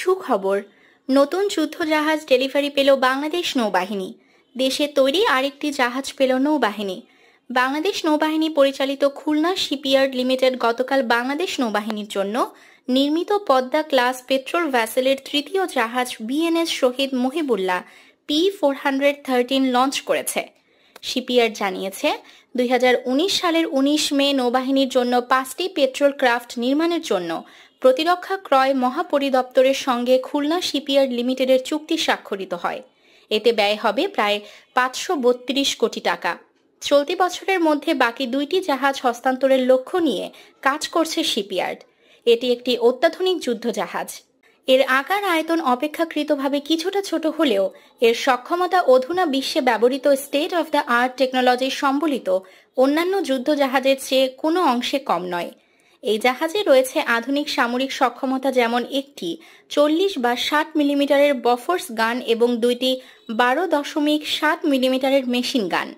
সুখবর নতুন যুদ্ধ জাহাজ ডেলিভারি পেল বাংলাদেশ নৌবাহিনী দেশে তৈরি আরেকটি জাহাজ পেল নৌবাহিনী বাংলাদেশ নৌবাহিনী পরিচালিত খুলনা শিপইয়ার্ড লিমিটেড গতকাল বাংলাদেশ নৌবাহিনীর জন্য নির্মিত পদ্মা ক্লাস পেট্রোল ভ্যাসেলের তৃতীয় জাহাজ BNS Shahid Mohibullah P four hundred thirteen launch করেছে শিপইয়ার্ড জানিয়েছে দুই সালের ১৯ মে নৌবাহিনীর জন্য পাঁচটি পেট্রোল ক্রাফট নির্মাণের জন্য প্রতিরক্ষা ক্রয় মহাপরিদপ্তরের সঙ্গে খুলনা শিপইয়ার্ড লিমিটেডের চুক্তি স্বাক্ষরিত হয় এতে ব্যয় হবে প্রায় পাঁচশো কোটি টাকা চলতি বছরের মধ্যে বাকি দুইটি জাহাজ হস্তান্তরের লক্ষ্য নিয়ে কাজ করছে শিপইয়ার্ড এটি একটি অত্যাধুনিক যুদ্ধ জাহাজ এর আকার আয়তন অপেক্ষাকৃতভাবে কিছুটা ছোট হলেও এর সক্ষমতা অধুনা বিশ্বে ব্যবহৃত state of the art technology সম্বলিত অন্যান্য যুদ্ধজাহাজের চেয়ে কোনো অংশে কম নয় এই জাহাজে রয়েছে আধুনিক সামরিক সক্ষমতা যেমন একটি চল্লিশ বা ষাট মিলিমিটারের বফর্স গান এবং দুইটি বারো দশমিক সাত মিলিমিটারের মেশিন গান